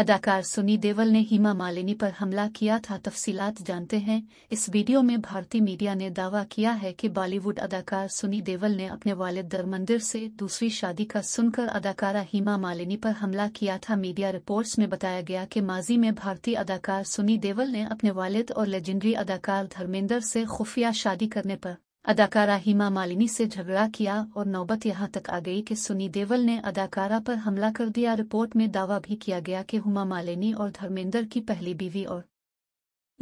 अदाकार सुनी देवल ने हीमा मालिनी पर हमला किया था तफसीलात जानते हैं इस वीडियो में भारतीय मीडिया ने दावा किया है कि बॉलीवुड अदाकार सुनी देवल ने अपने वालिद धर्मंदिर से दूसरी शादी का सुनकर अदाकारा हिमा मालिनी पर हमला किया था मीडिया रिपोर्ट्स में बताया गया कि माजी में भारतीय अदाकार सुनी देवल ने अपने वालिद और लेजेंडरी अदाकार धर्मेंद्र से खुफिया शादी करने पर अदाकारा हिमा मालिनी से झगड़ा किया और नौबत यहां तक आ गई कि सुनी देवल ने अदाकारा पर हमला कर दिया रिपोर्ट में दावा भी किया गया कि हुमा मालिनी और धर्मेंद्र की पहली बीवी और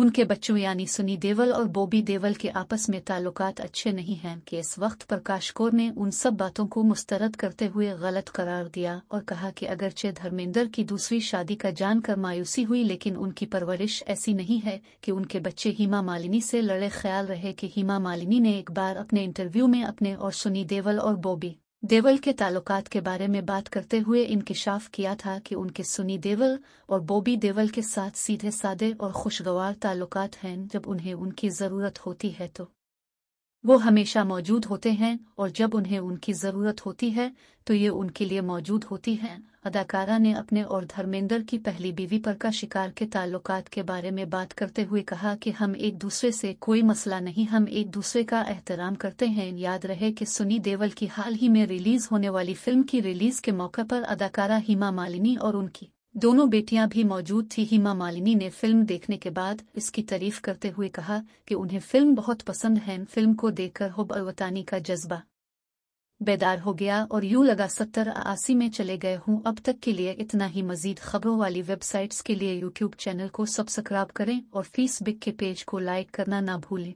उनके बच्चों यानी सुनी देवल और बॉबी देवल के आपस में ताल्लुकात अच्छे नहीं हैं कि इस वक्त प्रकाश कौर ने उन सब बातों को मुस्तरद करते हुए गलत करार दिया और कहा कि अगरचे धर्मेंद्र की दूसरी शादी का जानकर मायूसी हुई लेकिन उनकी परवरिश ऐसी नहीं है कि उनके बच्चे हीमा मालिनी से लड़े ख्याल रहे कि हीमा मालिनी ने एक बार अपने इंटरव्यू में अपने और सुनी देवल और बॉबी देवल के तालुकात के बारे में बात करते हुए इनकशाफ किया था कि उनके सुनी देवल और बॉबी देवल के साथ सीधे सादे और खुशगवार ताल्लुकात हैं जब उन्हें उनकी ज़रूरत होती है तो वो हमेशा मौजूद होते हैं और जब उन्हें उनकी ज़रूरत होती है तो ये उनके लिए मौजूद होती हैं अदाकारा ने अपने और धर्मेंद्र की पहली बीवी पर का शिकार के ताल्लुकात के बारे में बात करते हुए कहा कि हम एक दूसरे से कोई मसला नहीं हम एक दूसरे का एहतराम करते हैं याद रहे कि सुनी देवल की हाल ही में रिलीज होने वाली फिल्म की रिलीज के मौके पर अदाकारा हिमा मालिनी और उनकी दोनों बेटियां भी मौजूद थी हिमा मालिनी ने फिल्म देखने के बाद इसकी तारीफ करते हुए कहा कि उन्हें फिल्म बहुत पसंद है फिल्म को देखकर हुब अलवतानी का जज्बा बेदार हो गया और यूं लगा सत्तर आसी में चले गए हूं अब तक के लिए इतना ही मजीद खबरों वाली वेबसाइट्स के लिए यूट्यूब चैनल को सब्सक्राइब करें और फेसबुक के पेज को लाइक करना ना भूलें